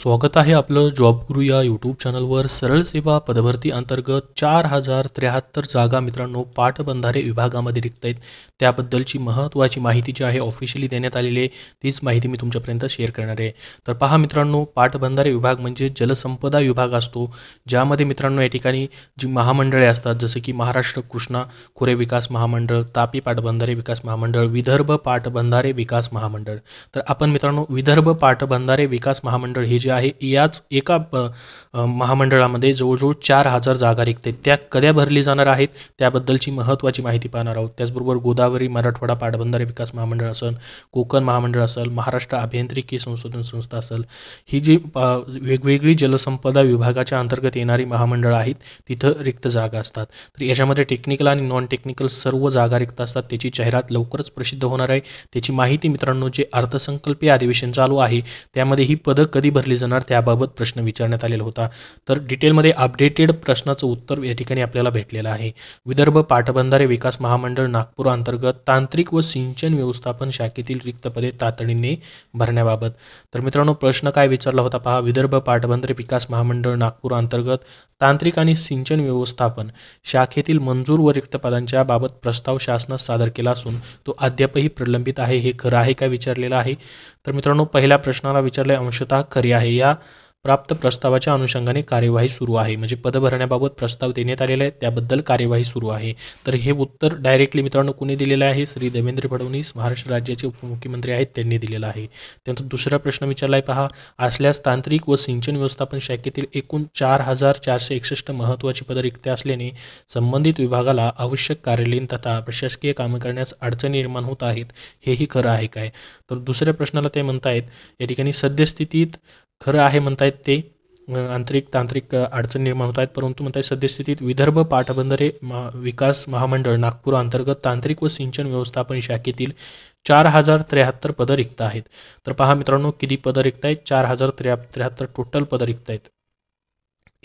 स्वागत आहे आपलं जॉब गुरु या यूट्यूब चॅनलवर सरळ सेवा पदभरती अंतर्गत चार हजार त्र्याहत्तर जागा मित्रांनो पाटबंधारे विभागामध्ये रिक्त आहेत त्याबद्दलची महत्त्वाची माहिती जी आहे ऑफिशियली देण्यात आलेली आहे तीच माहिती मी तुमच्यापर्यंत शेअर करणार आहे तर पहा मित्रांनो पाटबंधारे विभाग म्हणजे जलसंपदा विभाग असतो ज्यामध्ये मित्रांनो या ठिकाणी जी महामंडळे असतात जसं की महाराष्ट्र कृष्णा खुरे विकास महामंडळ तापी पाटबंधारे विकास महामंडळ विदर्भ पाटबंधारे विकास महामंडळ तर आपण मित्रांनो विदर्भ पाटबंधारे विकास महामंडळ हे जे आहे याच एका महामंडळामध्ये जवळजवळ चार हजार जागा रिक्त आहेत त्या कद्या भरली जाणार आहेत त्याबद्दलची महत्त्वाची माहिती पाहणार आहोत त्याचबरोबर गोदावरी मराठवाडा पाटबंधारे विकास महामंडळ असेल कोकण महामंडळ असेल महाराष्ट्र अभियांत्रिकी संशोधन संस्था असेल ही जी वेगवेगळी जलसंपदा विभागाच्या अंतर्गत येणारी महामंडळ आहेत तिथं रिक्त जागा असतात तर याच्यामध्ये टेक्निकल आणि नॉन टेक्निकल सर्व जागा रिक्त असतात त्याची जाहिरात लवकरच प्रसिद्ध होणार आहे त्याची माहिती मित्रांनो जे अर्थसंकल्पीय अधिवेशन चालू आहे त्यामध्ये ही पदं कधी भरली जाणार त्याबाबत प्रश्न विचारण्यात आलेला होता तर डिटेलमध्ये अपडेटेड प्रश्नाचं उत्तर या ठिकाणी आपल्याला भेटलेलं आहे विदर्भ पाटबंधारे विकास महामंडळ नागपूर अंतर्गत तांत्रिक व सिंचन व्यवस्थापन शाखेतील रिक्त पदे तातडीने भरण्याबाबत तर मित्रांनो प्रश्न काय विचारला होता पहा विदर्भ पाटबंधारे विकास महामंडळ नागपूर अंतर्गत तांत्रिक आणि सिंचन व्यवस्थापन शाखेतील मंजूर व रिक्त पदांच्या बाबत प्रस्ताव शासनास सादर केला असून तो अद्यापही प्रलंबित आहे हे खरं आहे का विचारलेलं आहे तर मित्रांनो पहिल्या प्रश्नाला विचारले अंशतः खरी आहे आहे या प्राप्त प्रस्तावाच्या अनुषंगाने कार्यवाही सुरू आहे म्हणजे पद भरण्याबाबत प्रस्ताव देण्यात आलेला आहे त्याबद्दल कार्यवाही सुरू आहे तर हे उत्तर डायरेक्टली मित्रांनो कुणी दिलेलं आहे श्री देवेंद्र फडणवीस महाराष्ट्र राज्याचे उपमुख्यमंत्री आहेत त्यांनी दिलेलं आहे त्यानंतर दुसरा प्रश्न विचारला आहे पहा असल्यास तांत्रिक व सिंचन व्यवस्थापन शाखेतील एकूण चार हजार चारशे एकसष्ट महत्त्वाची पदं रिक्त असल्याने संबंधित विभागाला आवश्यक कार्यालयीन तथा प्रशासकीय कामं करण्यास अडचणी निर्माण होत आहेत हेही खरं आहे काय तर दुसऱ्या प्रश्नाला ते म्हणतायत या ठिकाणी सद्यस्थितीत खरं आहे आहेत ते आंतरिक तांत्रिक अडचण निर्माण होत आहेत परंतु म्हणताय सद्यस्थितीत विदर्भ पाटबंधारे महा विकास महामंडळ नागपूर अंतर्गत तांत्रिक व सिंचन व्यवस्थापन शाखेतील चार हजार त्र्याहत्तर पदं रिक्त आहेत तर पहा मित्रांनो किती पदं रिक्त आहेत चार हजार त्र्या त्र्याहत्तर टोटल पदं रिक्त आहेत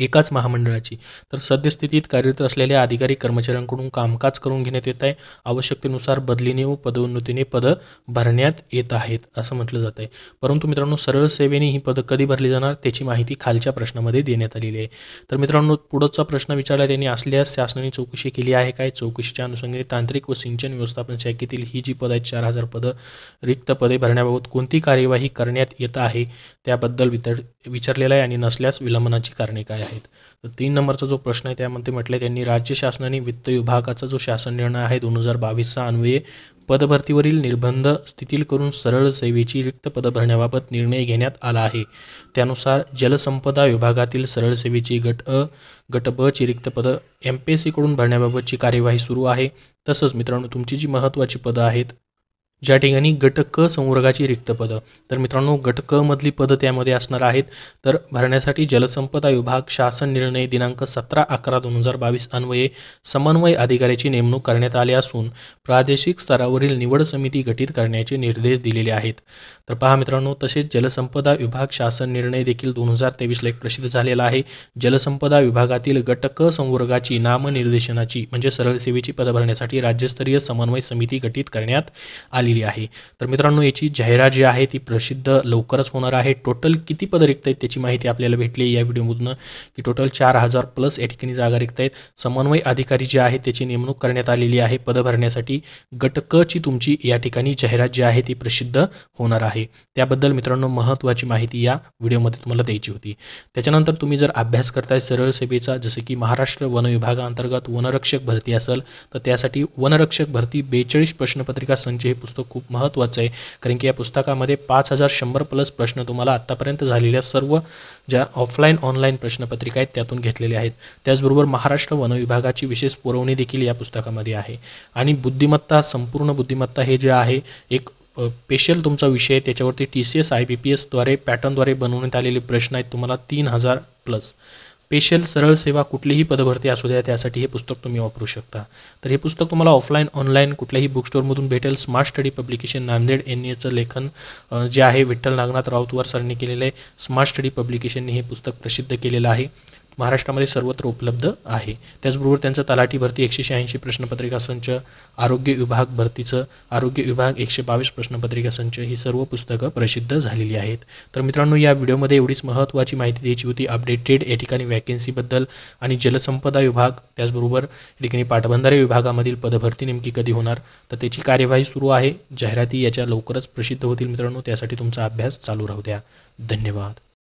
एकाच महामंडळाची तर सद्यस्थितीत कार्यरत असलेल्या अधिकारी कर्मचाऱ्यांकडून कामकाज करून घेण्यात येत आहे आवश्यकतेनुसार बदलीने व पदोन्नतीने पदं भरण्यात येत आहेत असं म्हटलं जात आहे परंतु मित्रांनो सरळ सेवेने ही पदं कधी भरली जाणार त्याची माहिती खालच्या प्रश्नामध्ये देण्यात आलेली आहे तर मित्रांनो पुढचा प्रश्न विचारला त्यांनी असल्यास शासनाने चौकशी केली आहे काय चौकशीच्या अनुषंगाने तांत्रिक व सिंचन व्यवस्थापन शाखेतील ही जी पदं आहेत चार हजार पदं रिक्त पदे भरण्याबाबत कोणती कार्यवाही करण्यात येत आहे त्याबद्दल वितर विचारलेला आहे आणि नसल्यास विलंबनाची कारणे काय आहेत आहेत तर तीन नंबरचा जो प्रश्न आहे त्यामध्ये म्हटलं त्यांनी राज्य शासनाने वित्त विभागाचा जो शासन निर्णय आहे दोन हजार बावीसचा अन्वये पदभरतीवरील निर्बंध स्थितील करून सरळ सेवेची रिक्त पद भरण्याबाबत निर्णय घेण्यात आला आहे त्यानुसार जलसंपदा विभागातील सरळ सेवेची गट अ गट ब ची रिक्त पदं एम पी एस भरण्याबाबतची कार्यवाही सुरू आहे तसंच मित्रांनो तुमची जी महत्त्वाची पदं आहेत ज्या ठिकाणी गट क संवर्गाची रिक्त पदं तर मित्रांनो गट क मधली पदं त्यामध्ये असणार आहेत तर भरण्यासाठी जलसंपदा विभाग शासन निर्णय दिनांक सतरा अकरा दोन हजार बावीस अन्वये समन्वय अधिकाऱ्याची नेमणूक करण्यात आली असून प्रादेशिक स्तरावरील निवड समिती गठीत करण्याचे निर्देश दिलेले आहेत तर पहा मित्रांनो तसेच जलसंपदा विभाग शासन निर्णय देखील दोन हजार तेवीसला एक प्रसिद्ध झालेला आहे जलसंपदा विभागातील गट क संवर्गाची नामनिर्देशनाची म्हणजे सरळ सेवेची पदं भरण्यासाठी राज्यस्तरीय समन्वय समिती गठीत करण्यात आली आहे तर मित्रांनो याची जाहिरात जी आहे ती प्रसिद्ध लवकरच होणार आहे टोटल किती पद रिक्त आहेत त्याची माहिती आपल्याला भेटली या व्हिडिओमधून की टोटल चार हजार प्लस या ठिकाणी जागा रिक्त आहेत समन्वय अधिकारी जे आहे त्याची नेमणूक करण्यात आलेली आहे पदं भरण्यासाठी गट ची तुमची या ठिकाणी जाहिरात जी आहे ती प्रसिद्ध होणार आहे त्याबद्दल मित्रांनो महत्वाची माहिती या व्हिडिओमध्ये तुम्हाला द्यायची होती त्याच्यानंतर तुम्ही जर अभ्यास करताय सरळ सेवेचा जसं की महाराष्ट्र वन विभागांतर्गत वनरक्षक भरती असेल तर त्यासाठी वनरक्षक भरती बेचाळीस प्रश्नपत्रिका संच हे पुस्तक खूप महत्त्वाचं आहे कारण की या पुस्तकामध्ये पाच हजार शंभर प्लस प्रश्न तुम्हाला आत्तापर्यंत झालेल्या सर्व ज्या ऑफलाईन ऑनलाईन प्रश्नपत्रिका आहेत त्यातून घेतलेल्या आहेत त्याचबरोबर महाराष्ट्र वनविभागाची विशेष पुरवणी देखील या पुस्तकामध्ये आहे आणि बुद्धिमत्ता संपूर्ण बुद्धिमत्ता हे जे आहे एक स्पेशल तुमचा विषय आहे त्याच्यावरती T C S I B P एसद्वारे पॅटर्नद्वारे बनवण्यात आलेले प्रश्न आहेत तुम्हाला तीन हजार प्लस स्पेशल सरळ सेवा कुठलीही पदभरती असू द्या त्यासाठी हे पुस्तक तुम्ही वापरू शकता तर हे पुस्तक तुम्हाला ऑफलाईन ऑनलाईन कुठल्याही बुक भेटेल स्मार्ट स्टडी पब्लिकेशन नांदेड एन एचं e लेखन जे आहे विठ्ठल नागनाथ राऊतवर सरने केलेलं आहे स्मार्ट स्टडी पब्लिकेशनने हे पुस्तक प्रसिद्ध केलेलं आहे महाराष्ट्रामध्ये सर्वत्र उपलब्ध आहे त्याचबरोबर त्यांचं तलाठी भरती एकशे शहाऐंशी प्रश्नपत्रिका संच आरोग्य विभाग भरतीचं आरोग्य विभाग एकशे बावीस प्रश्नपत्रिका संच ही सर्व पुस्तकं प्रसिद्ध झालेली आहेत तर मित्रांनो या व्हिडिओमध्ये एवढीच महत्त्वाची माहिती द्यायची होती अपडेटेड या ठिकाणी वॅकेन्सीबद्दल आणि जलसंपदा विभाग त्याचबरोबर या ठिकाणी पाटबंधारे विभागामधील पदभरती नेमकी कधी होणार तर त्याची कार्यवाही सुरू आहे जाहिराती याच्या लवकरच प्रसिद्ध होतील मित्रांनो त्यासाठी तुमचा अभ्यास चालू राहू द्या धन्यवाद